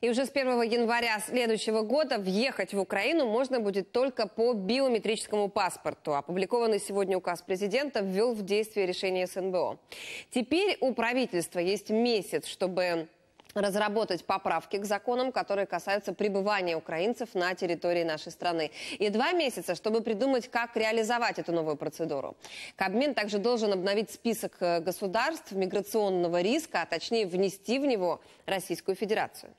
И уже с 1 января следующего года въехать в Украину можно будет только по биометрическому паспорту. Опубликованный сегодня указ президента ввел в действие решение СНБО. Теперь у правительства есть месяц, чтобы разработать поправки к законам, которые касаются пребывания украинцев на территории нашей страны. И два месяца, чтобы придумать, как реализовать эту новую процедуру. Кабмин также должен обновить список э, государств миграционного риска, а точнее внести в него Российскую Федерацию.